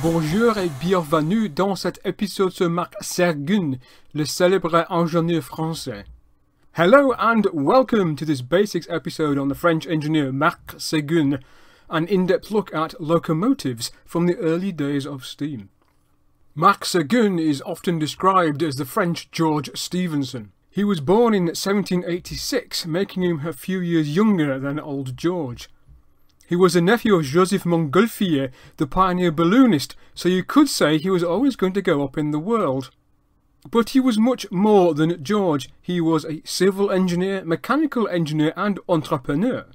Bonjour et bienvenue dans cet épisode sur Marc Sergun, le célèbre ingénieur français. Hello and welcome to this basics episode on the French engineer Marc Sergun, an in-depth look at locomotives from the early days of steam. Marc Sergun is often described as the French George Stephenson. He was born in 1786, making him a few years younger than old George. He was a nephew of Joseph Montgolfier, the pioneer balloonist, so you could say he was always going to go up in the world. But he was much more than George. He was a civil engineer, mechanical engineer and entrepreneur.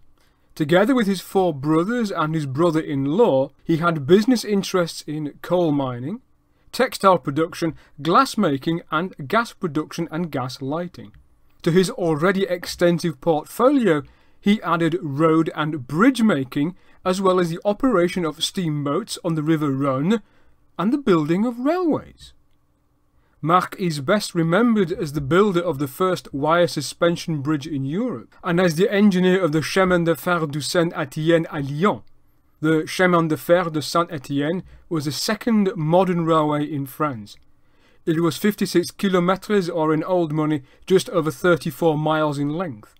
Together with his four brothers and his brother-in-law, he had business interests in coal mining, textile production, glass making and gas production and gas lighting. To his already extensive portfolio, he added road and bridge making, as well as the operation of steamboats on the River Rhone and the building of railways. Mach is best remembered as the builder of the first wire suspension bridge in Europe and as the engineer of the Chemin de Fer du Saint-Étienne à Lyon. The Chemin de Fer de Saint-Étienne was the second modern railway in France. It was 56 kilometers or in old money just over 34 miles in length.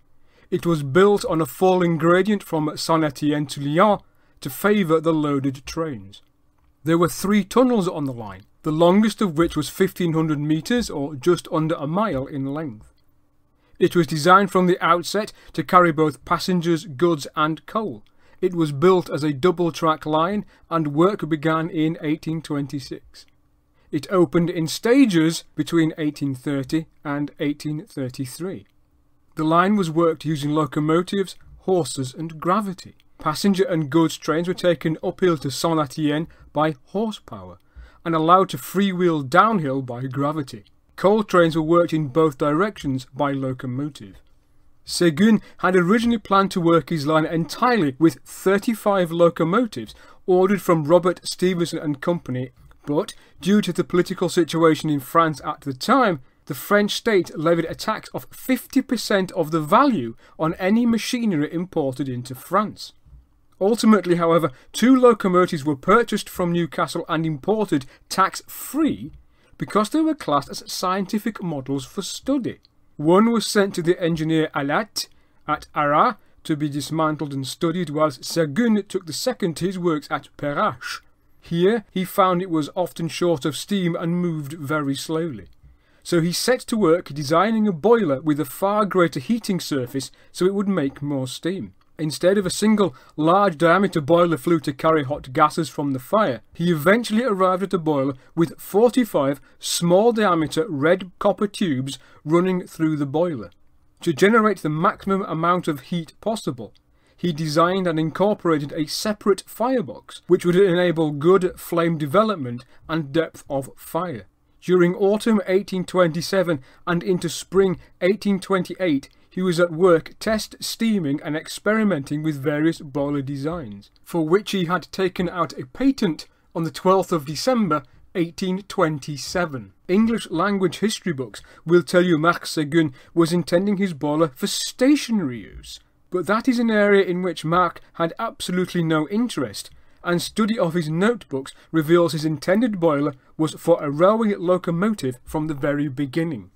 It was built on a falling gradient from Saint-Étienne to Lyon to favour the loaded trains. There were three tunnels on the line, the longest of which was 1500 metres or just under a mile in length. It was designed from the outset to carry both passengers, goods and coal. It was built as a double-track line and work began in 1826. It opened in stages between 1830 and 1833. The line was worked using locomotives, horses and gravity. Passenger and goods trains were taken uphill to Saint-Étienne by horsepower and allowed to freewheel downhill by gravity. Coal trains were worked in both directions by locomotive. Séguin had originally planned to work his line entirely with 35 locomotives ordered from Robert Stevenson and Company, but due to the political situation in France at the time, the French state levied a tax of 50% of the value on any machinery imported into France. Ultimately, however, two locomotives were purchased from Newcastle and imported tax-free because they were classed as scientific models for study. One was sent to the engineer Alat at Arras to be dismantled and studied, whilst Séguin took the second to his works at Perrache. Here, he found it was often short of steam and moved very slowly so he set to work designing a boiler with a far greater heating surface so it would make more steam. Instead of a single large diameter boiler flue to carry hot gases from the fire, he eventually arrived at a boiler with 45 small diameter red copper tubes running through the boiler. To generate the maximum amount of heat possible, he designed and incorporated a separate firebox which would enable good flame development and depth of fire. During autumn 1827 and into spring 1828, he was at work test steaming and experimenting with various boiler designs, for which he had taken out a patent on the 12th of December 1827. English language history books will tell you Marc Séguin was intending his boiler for stationary use, but that is an area in which Marc had absolutely no interest and study of his notebooks reveals his intended boiler was for a railway locomotive from the very beginning.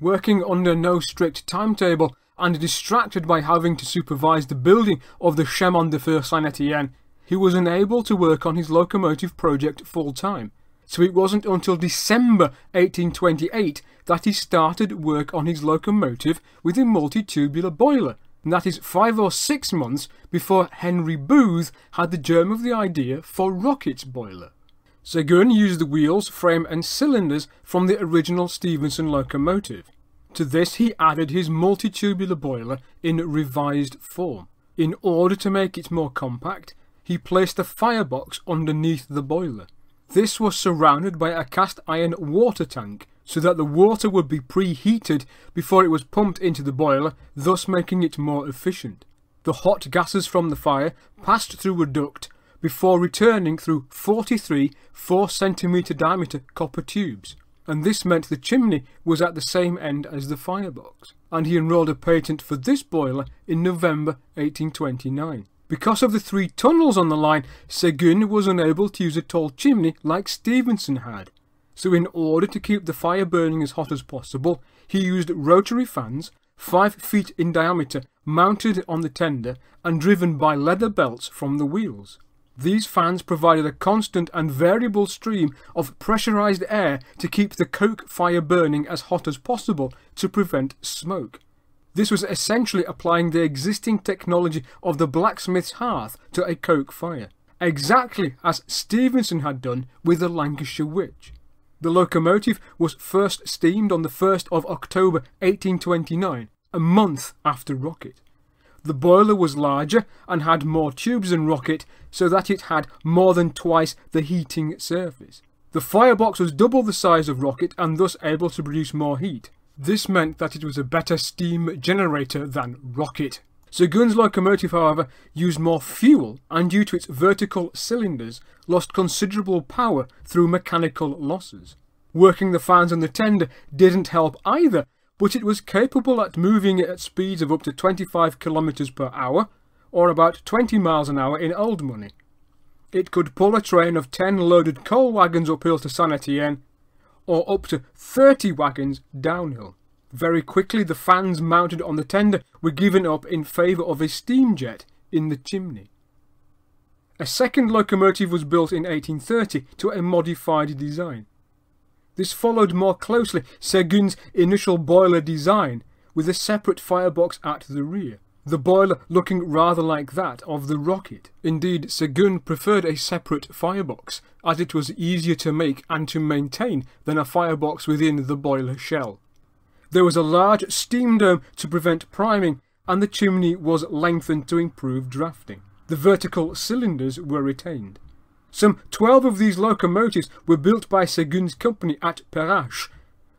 Working under no strict timetable and distracted by having to supervise the building of the Chemin de Fer Saint-Étienne, he was unable to work on his locomotive project full-time. So it wasn't until December 1828 that he started work on his locomotive with a multi-tubular boiler, and that is five or six months before Henry Booth had the germ of the idea for Rocket's boiler. Seguin used the wheels, frame and cylinders from the original Stevenson locomotive. To this he added his multitubular boiler in revised form. In order to make it more compact, he placed a firebox underneath the boiler. This was surrounded by a cast iron water tank so that the water would be preheated before it was pumped into the boiler, thus making it more efficient. The hot gases from the fire passed through a duct before returning through 43 4 centimeter diameter copper tubes, and this meant the chimney was at the same end as the firebox, and he enrolled a patent for this boiler in November 1829. Because of the three tunnels on the line, Seguin was unable to use a tall chimney like Stevenson had, so in order to keep the fire burning as hot as possible, he used rotary fans 5 feet in diameter mounted on the tender and driven by leather belts from the wheels. These fans provided a constant and variable stream of pressurized air to keep the coke fire burning as hot as possible to prevent smoke. This was essentially applying the existing technology of the blacksmith's hearth to a coke fire, exactly as Stevenson had done with the Lancashire Witch. The locomotive was first steamed on the 1st of October 1829, a month after Rocket. The boiler was larger and had more tubes than Rocket so that it had more than twice the heating surface. The firebox was double the size of Rocket and thus able to produce more heat. This meant that it was a better steam generator than Rocket Zagun's locomotive, however, used more fuel and due to its vertical cylinders lost considerable power through mechanical losses. Working the fans on the tender didn't help either, but it was capable at moving at speeds of up to 25 km per hour, or about 20 miles an hour in old money. It could pull a train of 10 loaded coal wagons uphill to San Etienne, or up to 30 wagons downhill. Very quickly, the fans mounted on the tender were given up in favour of a steam jet in the chimney. A second locomotive was built in 1830 to a modified design. This followed more closely Seguin's initial boiler design with a separate firebox at the rear, the boiler looking rather like that of the rocket. Indeed, Seguin preferred a separate firebox, as it was easier to make and to maintain than a firebox within the boiler shell. There was a large steam dome to prevent priming and the chimney was lengthened to improve drafting. The vertical cylinders were retained. Some 12 of these locomotives were built by Séguin's company at Perrache,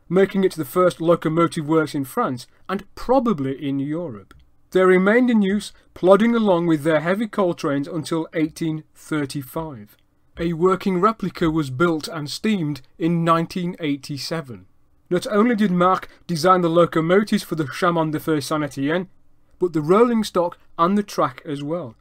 making it the first locomotive works in France and probably in Europe. They remained in use, plodding along with their heavy coal trains until 1835. A working replica was built and steamed in 1987. Not only did Marc design the locomotives for the Chaman de Fer Saint Etienne, but the rolling stock and the track as well.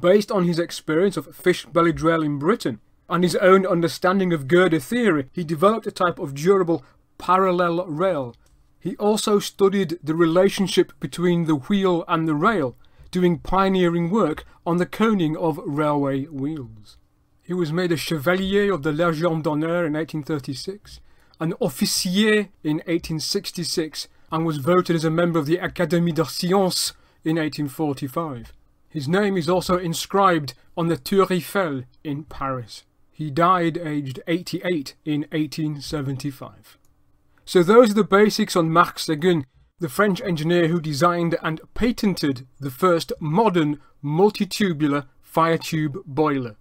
Based on his experience of fish belly drill in Britain and his own understanding of girder theory, he developed a type of durable parallel rail. He also studied the relationship between the wheel and the rail, doing pioneering work on the coning of railway wheels. He was made a Chevalier of the Légion d'Honneur in 1836 an officier in 1866 and was voted as a member of the Académie des Sciences in 1845. His name is also inscribed on the Tour Eiffel in Paris. He died aged 88 in 1875. So those are the basics on Marc Seguin, the French engineer who designed and patented the first modern multitubular fire tube boiler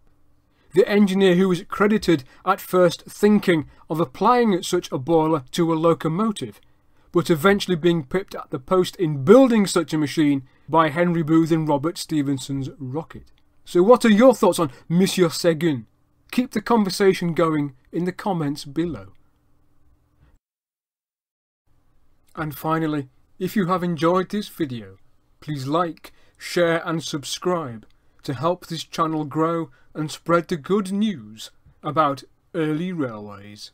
the engineer who was credited at first thinking of applying such a boiler to a locomotive, but eventually being pipped at the post in building such a machine by Henry Booth and Robert Stevenson's rocket. So what are your thoughts on Monsieur Seguin? Keep the conversation going in the comments below. And finally, if you have enjoyed this video, please like, share and subscribe to help this channel grow and spread the good news about early railways.